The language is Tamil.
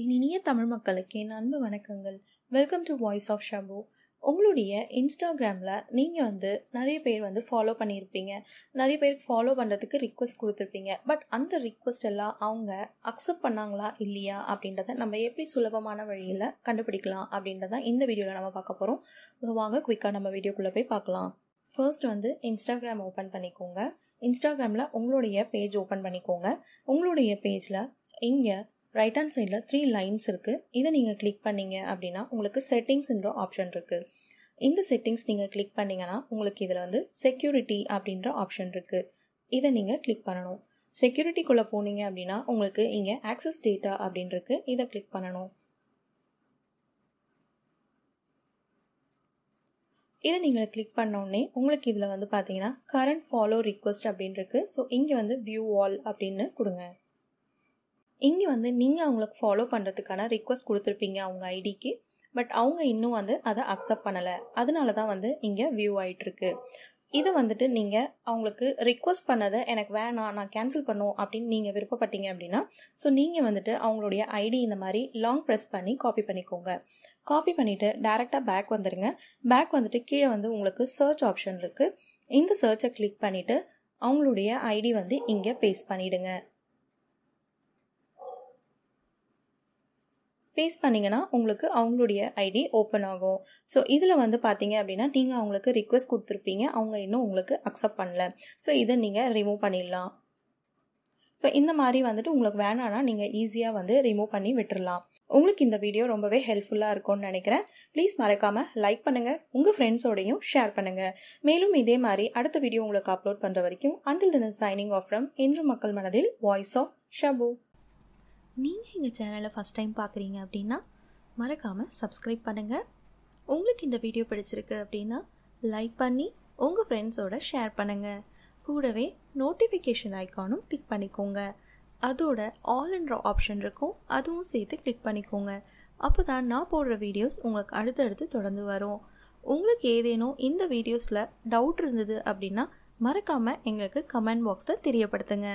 என் இனிய தமிழ் மக்களுக்கு என் அன்பு வணக்கங்கள் welcome to voice of Shabu உங்களுடைய இன்ஸ்டாகிராமில் நீங்கள் வந்து நிறைய பேர் வந்து ஃபாலோ பண்ணியிருப்பீங்க நிறைய பேருக்கு ஃபாலோ பண்ணுறதுக்கு ரிக்வஸ்ட் கொடுத்துருப்பீங்க பட் அந்த ரிக்வஸ்ட் எல்லாம் அவங்க அக்செப்ட் பண்ணாங்களா இல்லையா அப்படின்றத நம்ம எப்படி சுலபமான வழியில் கண்டுபிடிக்கலாம் அப்படின்றத இந்த வீடியோவில் நம்ம பார்க்க போகிறோம் ஸோ வாங்க குயிக்காக நம்ம வீடியோக்குள்ளே போய் பார்க்கலாம் ஃபர்ஸ்ட் வந்து இன்ஸ்டாகிராம் ஓப்பன் பண்ணிக்கோங்க இன்ஸ்டாகிராமில் உங்களுடைய பேஜ் ஓப்பன் பண்ணிக்கோங்க உங்களுடைய பேஜில் இங்கே ரைட் ஹேண்ட் சைடில் த்ரீ லைன்ஸ் இருக்குது இதை நீங்கள் கிளிக் பண்ணிங்க அப்படின்னா உங்களுக்கு செட்டிங்ஸ்ன்ற ஆப்ஷன் இருக்குது இந்த செட்டிங்ஸ் நீங்கள் கிளிக் பண்ணிங்கன்னா உங்களுக்கு இதில் வந்து செக்யூரிட்டி அப்படின்ற ஆப்ஷன் இருக்குது இதை நீங்கள் கிளிக் பண்ணணும் செக்யூரிட்டிக்குள்ளே போனீங்க அப்படின்னா உங்களுக்கு இங்கே ஆக்சஸ் டேட்டா அப்படின்ருக்கு இதை கிளிக் பண்ணணும் இதை நீங்கள் கிளிக் பண்ணோடனே உங்களுக்கு இதில் வந்து பார்த்தீங்கன்னா கரண்ட் ஃபாலோ ரிக்வஸ்ட் அப்படின்ருக்கு ஸோ இங்கே வந்து வியூ வால் அப்படின்னு கொடுங்க இங்கே வந்து நீங்கள் அவங்களுக்கு ஃபாலோ பண்ணுறதுக்கான ரிக்வஸ்ட் கொடுத்துருப்பீங்க அவங்க ஐடிக்கு பட் அவங்க இன்னும் வந்து அதை அக்செப்ட் பண்ணலை அதனால தான் வந்து இங்கே வியூ ஆகிட்டுருக்கு இதை வந்துட்டு நீங்கள் அவங்களுக்கு ரிக்வஸ்ட் பண்ணதை எனக்கு வேணாம் நான் கேன்சல் பண்ணும் அப்படின்னு நீங்கள் விருப்பப்பட்டீங்க அப்படின்னா ஸோ நீங்கள் வந்துட்டு அவங்களுடைய ஐடி இந்த மாதிரி லாங் ப்ரெஸ் பண்ணி காப்பி பண்ணிக்கோங்க காப்பி பண்ணிவிட்டு டேரெக்டாக பேக் வந்துடுங்க பேக் வந்துட்டு கீழே வந்து உங்களுக்கு சர்ச் ஆப்ஷன் இருக்குது இந்த சர்ச்சை கிளிக் பண்ணிவிட்டு அவங்களுடைய ஐடி வந்து இங்கே பேஸ்ட் பண்ணிவிடுங்க ப்ளேஸ் பண்ணிங்கன்னா உங்களுக்கு அவங்களுடைய ஐடி ஓப்பன் ஆகும் ஸோ இதில் வந்து பார்த்தீங்க அப்படின்னா நீங்கள் அவங்களுக்கு ரிக்வெஸ்ட் கொடுத்துருப்பீங்க அவங்க இன்னும் உங்களுக்கு அக்செப்ட் பண்ணல ஸோ இதை நீங்கள் ரிமூவ் பண்ணிடலாம் ஸோ இந்த மாதிரி வந்துட்டு உங்களுக்கு வேணான்னா நீங்கள் ஈஸியாக வந்து ரிமூவ் பண்ணி விட்டுடலாம் உங்களுக்கு இந்த வீடியோ ரொம்பவே ஹெல்ப்ஃபுல்லாக இருக்கும்னு நினைக்கிறேன் ப்ளீஸ் மறக்காமல் லைக் பண்ணுங்கள் உங்கள் ஃப்ரெண்ட்ஸோடையும் ஷேர் பண்ணுங்கள் மேலும் இதே மாதிரி அடுத்த வீடியோ உங்களுக்கு அப்லோட் பண்ணுற வரைக்கும் அந்த தினம் சைனிங் ஆஃப் ஃப்ரம் இன்று மக்கள் மனதில் வாய்ஸ் ஆஃப் ஷபு நீங்கள் எங்கள் சேனலை ஃபஸ்ட் டைம் பார்க்குறீங்க அப்படின்னா மறக்காமல் சப்ஸ்கிரைப் பண்ணுங்கள் உங்களுக்கு இந்த வீடியோ பிடிச்சிருக்கு அப்படின்னா லைக் பண்ணி உங்கள் ஃப்ரெண்ட்ஸோட ஷேர் பண்ணுங்கள் கூடவே நோட்டிஃபிகேஷன் ஐக்கானும் கிளிக் பண்ணிக்கோங்க அதோட ஆல் அண்ட் ஆப்ஷன் இருக்கும் அதுவும் சேர்த்து கிளிக் பண்ணிக்கோங்க அப்போ தான் நான் போடுற வீடியோஸ் உங்களுக்கு அடுத்தடுத்து தொடர்ந்து வரும் உங்களுக்கு ஏதேனும் இந்த வீடியோஸில் டவுட் இருந்தது அப்படின்னா மறக்காமல் எங்களுக்கு கமெண்ட் பாக்ஸில் தெரியப்படுத்துங்க